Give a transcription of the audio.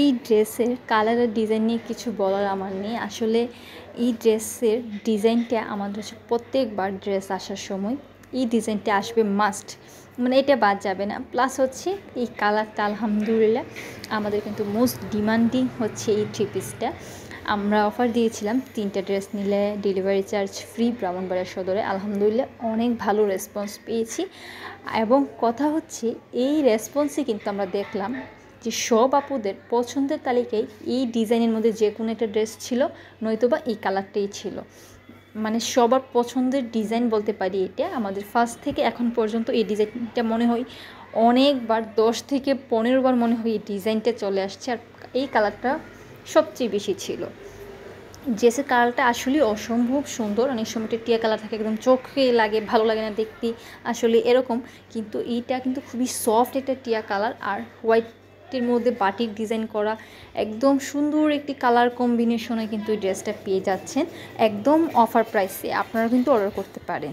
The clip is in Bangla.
এই ড্রেসের কালার আর ডিজাইন নিয়ে কিছু বলার আমার নেই আসলে এই ড্রেসের ডিজাইনটা আমাদের হচ্ছে প্রত্যেকবার ড্রেস আসার সময় এই ডিজাইনটা আসবে মাস্ট মানে এটা বাদ যাবে না প্লাস হচ্ছে এই কালারটা আলহামদুলিল্লাহ আমাদের কিন্তু মোস্ট ডিমান্ডিং হচ্ছে এই থ্রি পিসটা আমরা অফার দিয়েছিলাম তিনটা ড্রেস নিলে ডেলিভারি চার্জ ফ্রি ব্রাহ্মণবাড়িয়া সদরে আলহামদুলিল্লাহ অনেক ভালো রেসপন্স পেয়েছি এবং কথা হচ্ছে এই রেসপন্সই কিন্তু আমরা দেখলাম যে সব আপুদের পছন্দের তালিকায় এই ডিজাইনের মধ্যে যে কোনো একটা ড্রেস ছিল নয়তো বা এই কালারটাই ছিল মানে সবার পছন্দের ডিজাইন বলতে পারি এটা আমাদের ফার্স্ট থেকে এখন পর্যন্ত এই ডিজাইনটা মনে হয় অনেকবার দশ থেকে পনেরো বার মনে হয় এই ডিজাইনটা চলে আসছে আর এই কালারটা সবচেয়ে বেশি ছিল ড্রেসের কালারটা আসলে অসম্ভব সুন্দর অনেক সময় একটা টিয়া কালার থাকে একদম চোখে লাগে ভালো লাগে না দেখতে আসলে এরকম কিন্তু এইটা কিন্তু খুবই সফট একটা টিয়া কালার আর হোয়াইট টির মধ্যে বাটিক ডিজাইন করা একদম সুন্দর একটি কালার কম্বিনেশনে কিন্তু এই ড্রেসটা পেয়ে যাচ্ছেন একদম অফার প্রাইসে আপনারা কিন্তু অর্ডার করতে পারেন